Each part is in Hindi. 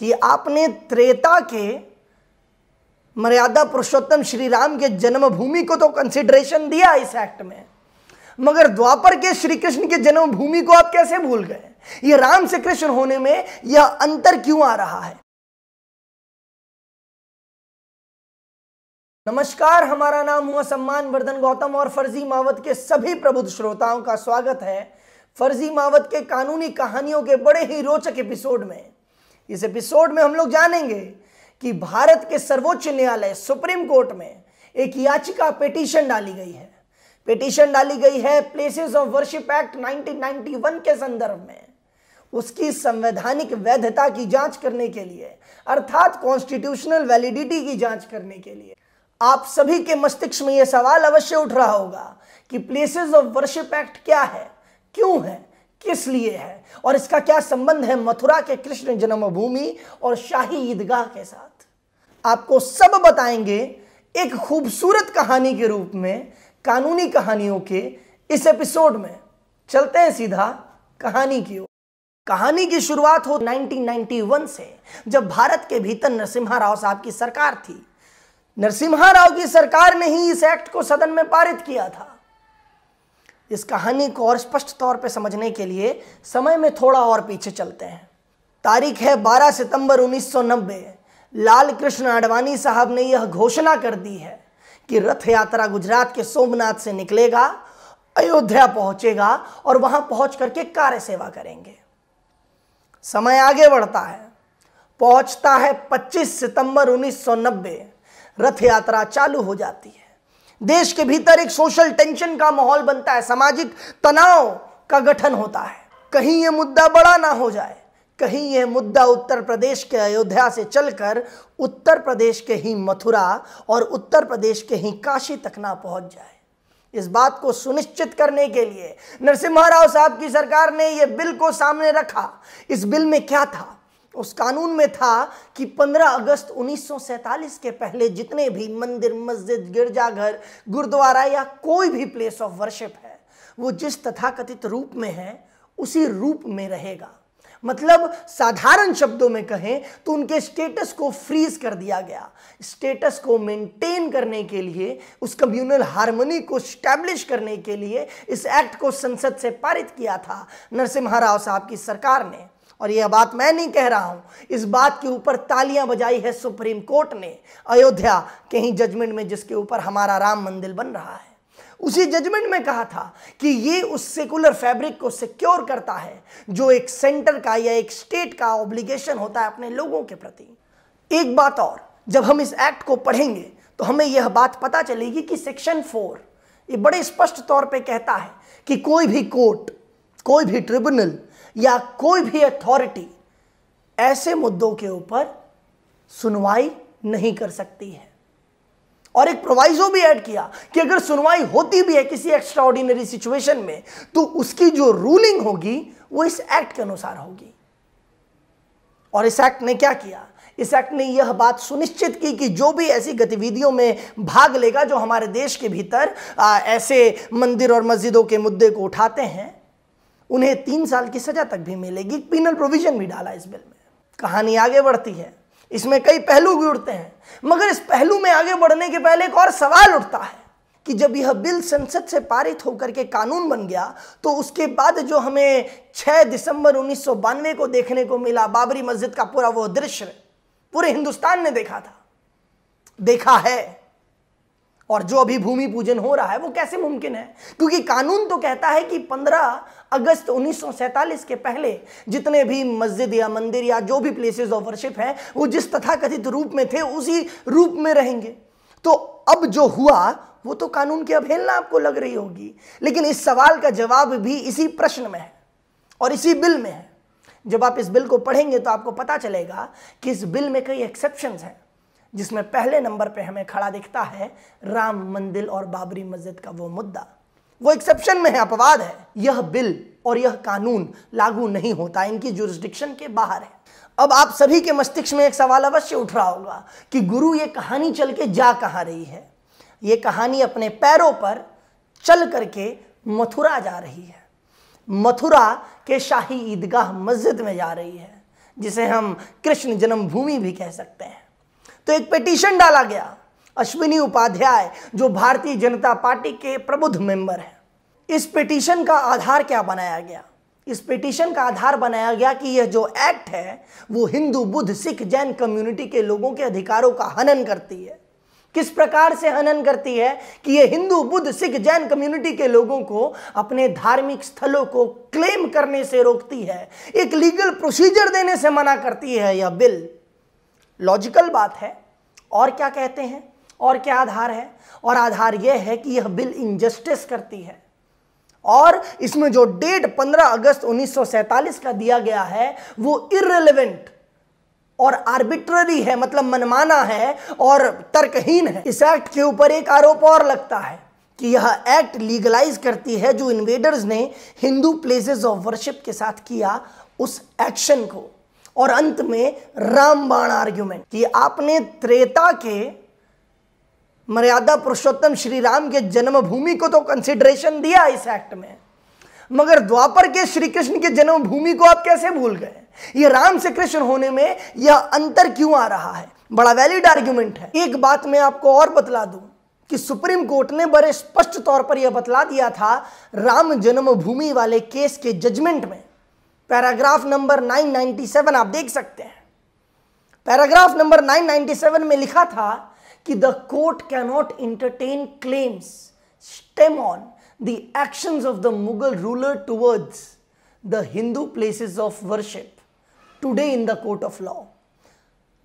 कि आपने त्रेता के मर्यादा पुरुषोत्तम श्री राम के जन्मभूमि को तो कंसिडरेशन दिया इस एक्ट में मगर द्वापर के श्री कृष्ण के जन्मभूमि को आप कैसे भूल गए ये राम से कृष्ण होने में यह अंतर क्यों आ रहा है नमस्कार हमारा नाम हुआ सम्मान वर्धन गौतम और फर्जी मावत के सभी प्रबुद्ध श्रोताओं का स्वागत है फर्जी मावत के कानूनी कहानियों के बड़े ही रोचक एपिसोड में इस एपिसोड में हम लोग जानेंगे कि भारत के सर्वोच्च न्यायालय सुप्रीम कोर्ट में एक याचिका पिटीशन डाली गई है पिटीशन डाली गई है प्लेसेस ऑफ वर्शिप एक्ट 1991 के संदर्भ में उसकी संवैधानिक वैधता की जांच करने के लिए अर्थात कॉन्स्टिट्यूशनल वैलिडिटी की जांच करने के लिए आप सभी के मस्तिष्क में यह सवाल अवश्य उठ रहा होगा कि प्लेसेस ऑफ वर्शिप एक्ट क्या है क्यों है किस लिए है और इसका क्या संबंध है मथुरा के कृष्ण जन्मभूमि और शाही ईदगाह के साथ आपको सब बताएंगे एक खूबसूरत कहानी के रूप में कानूनी कहानियों के इस एपिसोड में चलते हैं सीधा कहानी की ओर कहानी की शुरुआत हो 1991 से जब भारत के भीतर नरसिम्हा राव साहब की सरकार थी नरसिम्हा राव की सरकार ने ही इस एक्ट को सदन में पारित किया था इस कहानी को और स्पष्ट तौर पर समझने के लिए समय में थोड़ा और पीछे चलते हैं तारीख है 12 सितंबर 1990 लाल कृष्ण आडवाणी साहब ने यह घोषणा कर दी है कि रथ यात्रा गुजरात के सोमनाथ से निकलेगा अयोध्या पहुंचेगा और वहां पहुंच करके कार्य सेवा करेंगे समय आगे बढ़ता है पहुंचता है 25 सितंबर 1990 रथ यात्रा चालू हो जाती है देश के भीतर एक सोशल टेंशन का माहौल बनता है सामाजिक तनाव का गठन होता है कहीं यह मुद्दा बड़ा ना हो जाए कहीं यह मुद्दा उत्तर प्रदेश के अयोध्या से चलकर उत्तर प्रदेश के ही मथुरा और उत्तर प्रदेश के ही काशी तक ना पहुंच जाए इस बात को सुनिश्चित करने के लिए नरसिम्हा राव साहब की सरकार ने यह बिल को सामने रखा इस बिल में क्या था उस कानून में था कि 15 अगस्त 1947 के पहले जितने भी मंदिर मस्जिद गिरजाघर गुरुद्वारा या कोई भी प्लेस ऑफ वर्शिप है वो जिस तथाकथित रूप में है उसी रूप में रहेगा मतलब साधारण शब्दों में कहें तो उनके स्टेटस को फ्रीज कर दिया गया स्टेटस को मेंटेन करने के लिए उस कम्युनल हारमोनी को स्टैब्लिश करने के लिए इस एक्ट को संसद से पारित किया था नरसिम्हा राव साहब की सरकार ने और यह बात मैं नहीं कह रहा हूं इस बात के ऊपर तालियां बजाई है सुप्रीम कोर्ट ने अयोध्या के ही जजमेंट में जिसके ऊपर हमारा राम मंदिर बन रहा है उसी जजमेंट में कहा था कि ये उस सेकुलर फैब्रिक को सिक्योर करता है जो एक सेंटर का या एक स्टेट का ऑब्लिगेशन होता है अपने लोगों के प्रति एक बात और जब हम इस एक्ट को पढ़ेंगे तो हमें यह बात पता चलेगी कि सेक्शन फोर ये बड़े स्पष्ट तौर पे कहता है कि कोई भी कोर्ट कोई भी ट्रिब्यूनल या कोई भी अथॉरिटी ऐसे मुद्दों के ऊपर सुनवाई नहीं कर सकती है और एक प्रोवाइजो भी ऐड किया कि अगर सुनवाई होती भी है किसी एक्स्ट्रा ऑर्डिनरी सिचुएशन में तो उसकी जो रूलिंग होगी वो इस एक्ट के अनुसार होगी और इस एक्ट ने क्या किया इस एक्ट ने यह बात सुनिश्चित की कि जो भी ऐसी गतिविधियों में भाग लेगा जो हमारे देश के भीतर आ, ऐसे मंदिर और मस्जिदों के मुद्दे को उठाते हैं उन्हें तीन साल की सजा तक भी मिलेगी पिनल प्रोविजन भी डाला इस बिल में कहानी आगे बढ़ती है इसमें कई पहलू भी उठते हैं मगर इस पहलू में आगे बढ़ने के पहले एक और सवाल उठता है कि जब यह बिल संसद से पारित होकर के कानून बन गया तो उसके बाद जो हमें 6 दिसंबर उन्नीस को देखने को मिला बाबरी मस्जिद का पूरा वो दृश्य पूरे हिंदुस्तान ने देखा था देखा है और जो अभी भूमि पूजन हो रहा है वो कैसे मुमकिन है क्योंकि कानून तो कहता है कि 15 अगस्त उन्नीस के पहले जितने भी मस्जिद या मंदिर या जो भी प्लेसेस ऑफ वर्शिप हैं वो जिस तथाकथित रूप में थे उसी रूप में रहेंगे तो अब जो हुआ वो तो कानून की अवहेलना आपको लग रही होगी लेकिन इस सवाल का जवाब भी इसी प्रश्न में है और इसी बिल में है जब आप इस बिल को पढ़ेंगे तो आपको पता चलेगा कि इस बिल में कई एक्सेप्शन हैं जिसमें पहले नंबर पे हमें खड़ा दिखता है राम मंदिर और बाबरी मस्जिद का वो मुद्दा वो एक्सेप्शन में है अपवाद है यह बिल और यह कानून लागू नहीं होता इनकी जुरिस्डिक्शन के बाहर है अब आप सभी के मस्तिष्क में एक सवाल अवश्य उठ रहा होगा कि गुरु ये कहानी चल के जा कहाँ रही है ये कहानी अपने पैरों पर चल करके मथुरा जा रही है मथुरा के शाही ईदगाह मस्जिद में जा रही है जिसे हम कृष्ण जन्मभूमि भी कह सकते हैं तो एक पिटीशन डाला गया अश्विनी उपाध्याय जो भारतीय जनता पार्टी के प्रबुद्ध मेंबर हैं इस पिटीशन का आधार क्या बनाया गया इस पिटीशन का आधार बनाया गया कि यह जो एक्ट है वो हिंदू बुद्ध सिख जैन कम्युनिटी के लोगों के अधिकारों का हनन करती है किस प्रकार से हनन करती है कि यह हिंदू बुद्ध सिख जैन कम्युनिटी के लोगों को अपने धार्मिक स्थलों को क्लेम करने से रोकती है एक लीगल प्रोसीजर देने से मना करती है यह बिल लॉजिकल बात है और क्या कहते हैं और क्या आधार है और आधार यह है कि यह बिल इनजस्टिस करती है और इसमें जो डेट 15 अगस्त 1947 का दिया गया है वो इरेलीवेंट और आर्बिट्ररी है मतलब मनमाना है और तर्कहीन है इस एक्ट के ऊपर एक आरोप और लगता है कि यह एक्ट लीगलाइज करती है जो इन्वेडर्स ने हिंदू प्लेसेस ऑफ वर्शिप के साथ किया उस एक्शन को और अंत में रामबाण आर्ग्यूमेंट कि आपने त्रेता के मर्यादा पुरुषोत्तम श्री राम के जन्मभूमि को तो कंसिडरेशन दिया इस एक्ट में मगर द्वापर के श्री कृष्ण के जन्मभूमि को आप कैसे भूल गए ये राम से कृष्ण होने में यह अंतर क्यों आ रहा है बड़ा वैलिड आर्ग्यूमेंट है एक बात मैं आपको और बतला दूं कि सुप्रीम कोर्ट ने बड़े स्पष्ट तौर पर यह बतला दिया था राम जन्मभूमि वाले केस के जजमेंट में पैराग्राफ नंबर 997 आप देख सकते हैं पैराग्राफ नंबर 997 में लिखा था कि the court cannot entertain claims stem on the actions of the Mughal ruler towards the Hindu places of worship today in the court of law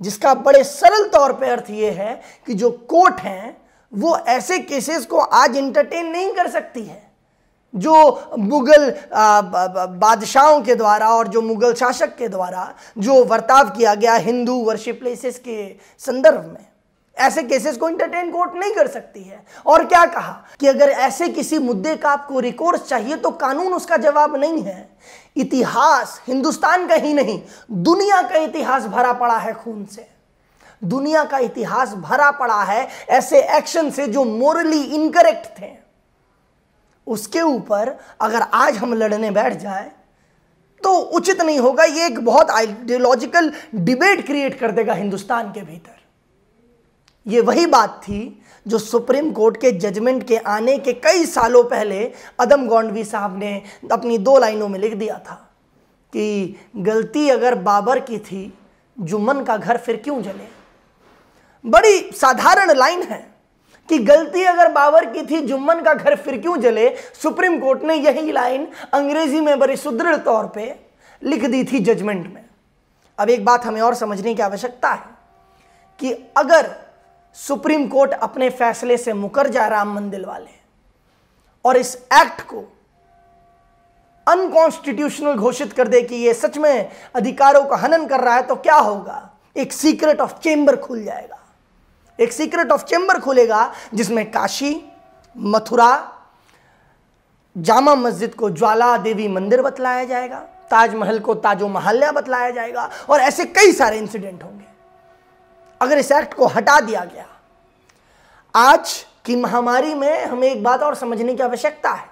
जिसका बड़े सरल तौर पर अर्थ यह है कि जो कोर्ट हैं वो ऐसे केसेस को आज इंटरटेन नहीं कर सकती है जो मुग़ल बादशाहों के द्वारा और जो मुग़ल शासक के द्वारा जो वर्ताव किया गया हिंदू वर्शिप प्लेसेस के संदर्भ में ऐसे केसेस को इंटरटेन कोर्ट नहीं कर सकती है और क्या कहा कि अगर ऐसे किसी मुद्दे का आपको रिकॉर्ड चाहिए तो कानून उसका जवाब नहीं है इतिहास हिंदुस्तान का ही नहीं दुनिया का इतिहास भरा पड़ा है खून से दुनिया का इतिहास भरा पड़ा है ऐसे एक्शन से जो मोरली इनकरेक्ट थे उसके ऊपर अगर आज हम लड़ने बैठ जाए तो उचित नहीं होगा ये एक बहुत आइडियोलॉजिकल डिबेट क्रिएट कर देगा हिंदुस्तान के भीतर ये वही बात थी जो सुप्रीम कोर्ट के जजमेंट के आने के कई सालों पहले अदम गौंडवी साहब ने अपनी दो लाइनों में लिख दिया था कि गलती अगर बाबर की थी जुम्मन का घर फिर क्यों जले बड़ी साधारण लाइन है कि गलती अगर बाबर की थी जुम्मन का घर फिर क्यों जले सुप्रीम कोर्ट ने यही लाइन अंग्रेजी में बड़ी सुदृढ़ तौर पे लिख दी थी जजमेंट में अब एक बात हमें और समझने की आवश्यकता है कि अगर सुप्रीम कोर्ट अपने फैसले से मुकर जाए राम मंदिर वाले और इस एक्ट को अनकॉन्स्टिट्यूशनल घोषित कर दे कि ये सच में अधिकारों का हनन कर रहा है तो क्या होगा एक सीक्रेट ऑफ चेंबर खुल जाएगा एक सीक्रेट ऑफ चेंबर खुलेगा जिसमें काशी मथुरा जामा मस्जिद को ज्वाला देवी मंदिर बतलाया जाएगा ताजमहल को ताजो महल्या बतलाया जाएगा और ऐसे कई सारे इंसिडेंट होंगे अगर इस एक्ट को हटा दिया गया आज की महामारी में हमें एक बात और समझने की आवश्यकता है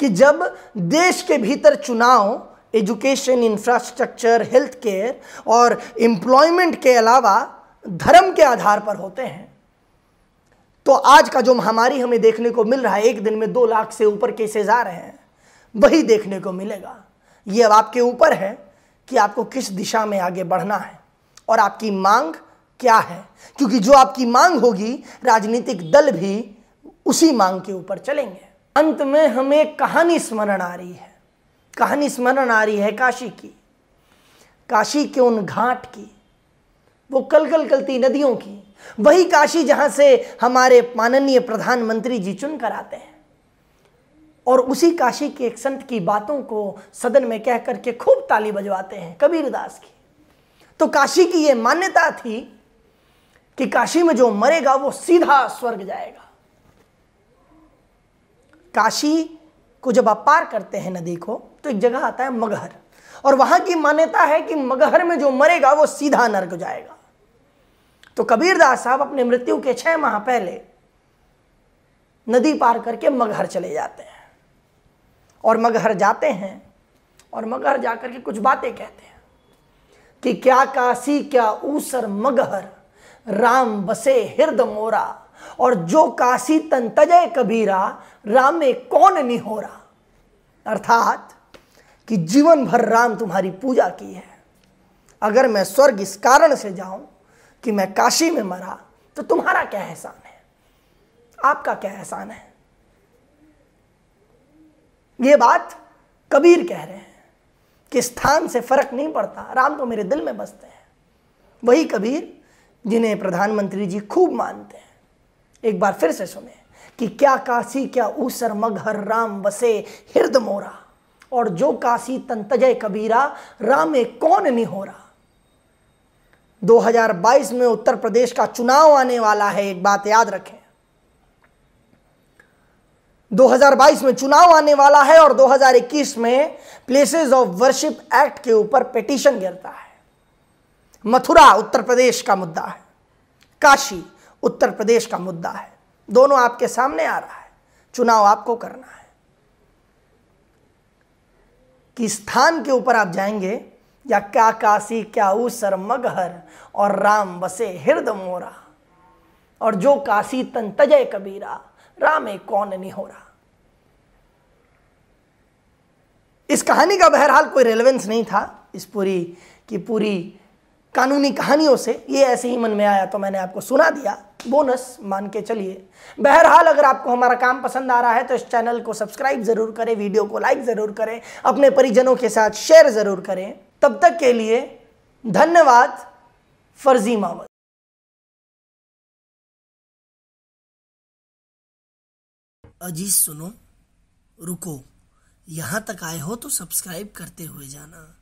कि जब देश के भीतर चुनाव एजुकेशन इंफ्रास्ट्रक्चर हेल्थ केयर और एम्प्लॉयमेंट के अलावा धर्म के आधार पर होते हैं तो आज का जो महामारी हमें देखने को मिल रहा है एक दिन में दो लाख से ऊपर केसेज आ रहे हैं वही देखने को मिलेगा ये अब आपके ऊपर है कि आपको किस दिशा में आगे बढ़ना है और आपकी मांग क्या है क्योंकि जो आपकी मांग होगी राजनीतिक दल भी उसी मांग के ऊपर चलेंगे अंत में हमें कहानी स्मरण आ रही है कहानी स्मरण आ रही है काशी की काशी के उन घाट की वो कलकल कलती नदियों की वही काशी जहां से हमारे माननीय प्रधानमंत्री जी चुनकर आते हैं और उसी काशी के एक संत की बातों को सदन में कह करके खूब ताली बजवाते हैं कबीरदास की तो काशी की ये मान्यता थी कि काशी में जो मरेगा वो सीधा स्वर्ग जाएगा काशी को जब आप पार करते हैं नदी को तो एक जगह आता है मगहर और वहां की मान्यता है कि मगहर में जो मरेगा वो सीधा नर्क जाएगा तो कबीरदास साहब अपने मृत्यु के छह माह पहले नदी पार करके मगहर चले जाते हैं और मगहर जाते हैं और मगहर जाकर के कुछ बातें कहते हैं कि क्या काशी क्या ऊसर मगहर राम बसे हिरद मोरा और जो काशी तन तजय कबीरा रामे कौन निहोरा अर्थात कि जीवन भर राम तुम्हारी पूजा की है अगर मैं स्वर्ग इस कारण से जाऊं कि मैं काशी में मरा तो तुम्हारा क्या एहसान है आपका क्या एहसान है ये बात कबीर कह रहे हैं कि स्थान से फर्क नहीं पड़ता राम तो मेरे दिल में बसते हैं वही कबीर जिन्हें प्रधानमंत्री जी खूब मानते हैं एक बार फिर से सुने कि क्या काशी क्या ऊसर मगहर राम बसे हृद मोरा और जो काशी तंतजय कबीरा रामे कौन नहीं हो रहा 2022 में उत्तर प्रदेश का चुनाव आने वाला है एक बात याद रखें 2022 में चुनाव आने वाला है और 2021 में प्लेसेस ऑफ वर्शिप एक्ट के ऊपर पिटीशन गिरता है मथुरा उत्तर प्रदेश का मुद्दा है काशी उत्तर प्रदेश का मुद्दा है दोनों आपके सामने आ रहा है चुनाव आपको करना है कि स्थान के ऊपर आप जाएंगे या क्या काशी क्या ऊसर मगहर और राम बसे हृद मोरा और जो काशी तन तजय कबीरा रामे कौन निहोरा इस कहानी का बहरहाल कोई रेलेवेंस नहीं था इस पूरी की पूरी कानूनी कहानियों से ये ऐसे ही मन में आया तो मैंने आपको सुना दिया बोनस मान के चलिए बहरहाल अगर आपको हमारा काम पसंद आ रहा है तो इस चैनल को सब्सक्राइब ज़रूर करें वीडियो को लाइक ज़रूर करें अपने परिजनों के साथ शेयर ज़रूर करें तब तक के लिए धन्यवाद फर्जी मामल अजीज सुनो रुको यहाँ तक आए हो तो सब्सक्राइब करते हुए जाना